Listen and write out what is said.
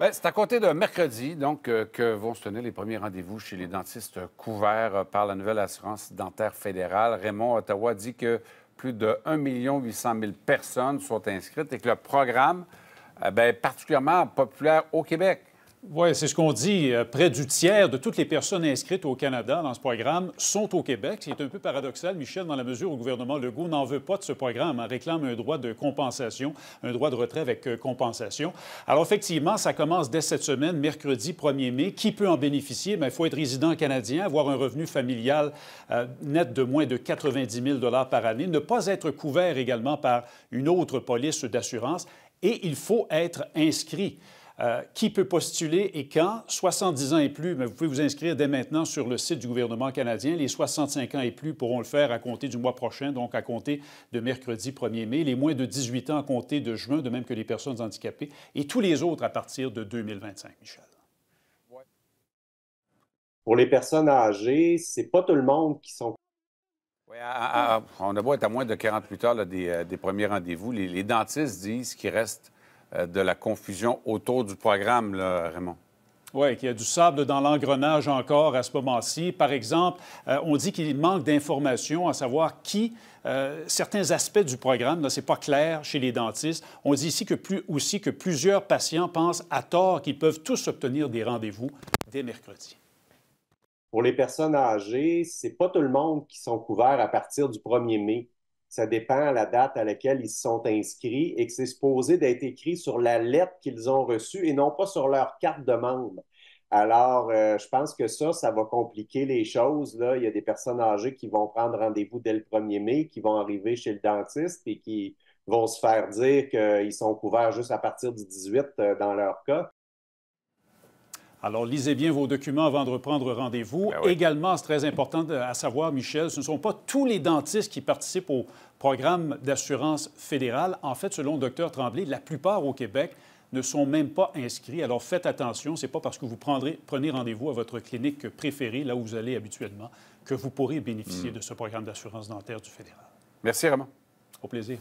Ben, c'est à côté de mercredi, donc, euh, que vont se tenir les premiers rendez-vous chez les dentistes couverts euh, par la nouvelle assurance dentaire fédérale. Raymond Ottawa dit que plus de 1 800 000 personnes sont inscrites et que le programme est euh, ben, particulièrement populaire au Québec. Oui, c'est ce qu'on dit. Euh, près du tiers de toutes les personnes inscrites au Canada dans ce programme sont au Québec. C'est un peu paradoxal, Michel, dans la mesure où le gouvernement Legault n'en veut pas de ce programme, en hein, réclame un droit de compensation, un droit de retrait avec euh, compensation. Alors, effectivement, ça commence dès cette semaine, mercredi 1er mai. Qui peut en bénéficier? il ben, faut être résident canadien, avoir un revenu familial euh, net de moins de 90 000 par année, ne pas être couvert également par une autre police d'assurance et il faut être inscrit. Euh, qui peut postuler et quand? 70 ans et plus, mais vous pouvez vous inscrire dès maintenant sur le site du gouvernement canadien. Les 65 ans et plus pourront le faire à compter du mois prochain, donc à compter de mercredi 1er mai. Les moins de 18 ans à compter de juin, de même que les personnes handicapées. Et tous les autres à partir de 2025, Michel. Pour les personnes âgées, c'est pas tout le monde qui sont on a beau être à moins de 48 heures euh, des, premiers rendez-vous. Les, les, dentistes disent qu'il reste euh, de la confusion autour du programme, Raymond. Oui, qu'il y a du sable dans l'engrenage encore à ce moment-ci. Par exemple, euh, on dit qu'il manque d'informations à savoir qui euh, certains aspects du programme, ce n'est pas clair chez les dentistes. On dit ici que plus, aussi que plusieurs patients pensent à tort qu'ils peuvent tous obtenir des rendez-vous dès mercredi. Pour les personnes âgées, c'est pas tout le monde qui sont couverts à partir du 1er mai ça dépend la date à laquelle ils se sont inscrits et que c'est supposé d'être écrit sur la lettre qu'ils ont reçue et non pas sur leur carte de membre. Alors, euh, je pense que ça, ça va compliquer les choses. Là. Il y a des personnes âgées qui vont prendre rendez-vous dès le 1er mai, qui vont arriver chez le dentiste et qui vont se faire dire qu'ils sont couverts juste à partir du 18 euh, dans leur cas. Alors, lisez bien vos documents avant de reprendre rendez-vous. Ben Également, c'est très important à savoir, Michel, ce ne sont pas tous les dentistes qui participent au programme d'assurance fédérale. En fait, selon le docteur Tremblay, la plupart au Québec ne sont même pas inscrits. Alors faites attention, ce n'est pas parce que vous prendrez, prenez rendez-vous à votre clinique préférée, là où vous allez habituellement, que vous pourrez bénéficier hmm. de ce programme d'assurance dentaire du fédéral. Merci, Raymond. Au plaisir.